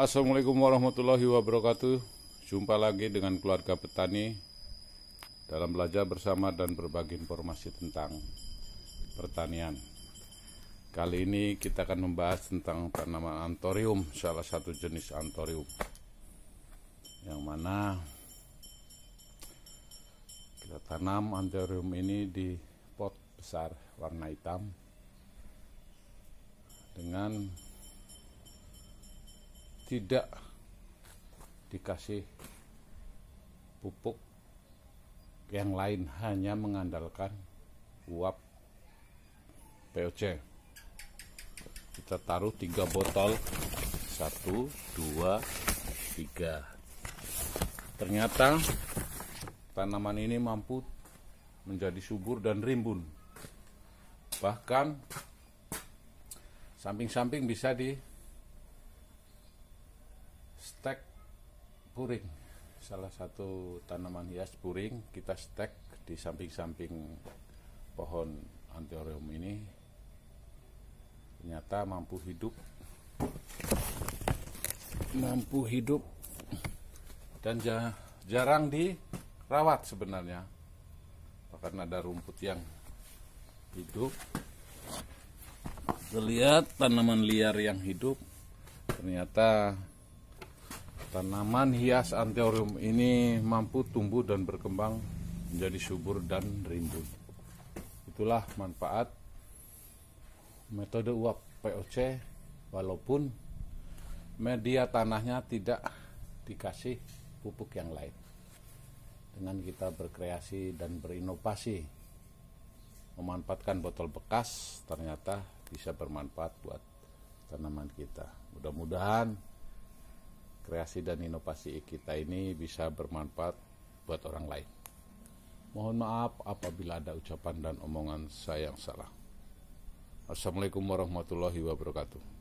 Assalamualaikum warahmatullahi wabarakatuh. Jumpa lagi dengan keluarga petani dalam belajar bersama dan berbagi informasi tentang pertanian. Kali ini kita akan membahas tentang tanaman antorium, salah satu jenis antorium. Yang mana kita tanam antorium ini di pot besar warna hitam dengan tidak dikasih pupuk yang lain hanya mengandalkan uap POC kita taruh tiga botol satu dua tiga ternyata tanaman ini mampu menjadi subur dan rimbun bahkan samping-samping bisa di stek puring salah satu tanaman hias puring kita stek di samping-samping pohon antiorium ini ternyata mampu hidup mampu hidup dan jarang dirawat sebenarnya karena ada rumput yang hidup terlihat tanaman liar yang hidup ternyata Tanaman hias anteorium ini mampu tumbuh dan berkembang menjadi subur dan rimbun. Itulah manfaat metode uap POC walaupun media tanahnya tidak dikasih pupuk yang lain. Dengan kita berkreasi dan berinovasi memanfaatkan botol bekas ternyata bisa bermanfaat buat tanaman kita. Mudah-mudahan kreasi dan inovasi kita ini bisa bermanfaat buat orang lain. Mohon maaf apabila ada ucapan dan omongan saya yang salah. Assalamualaikum warahmatullahi wabarakatuh.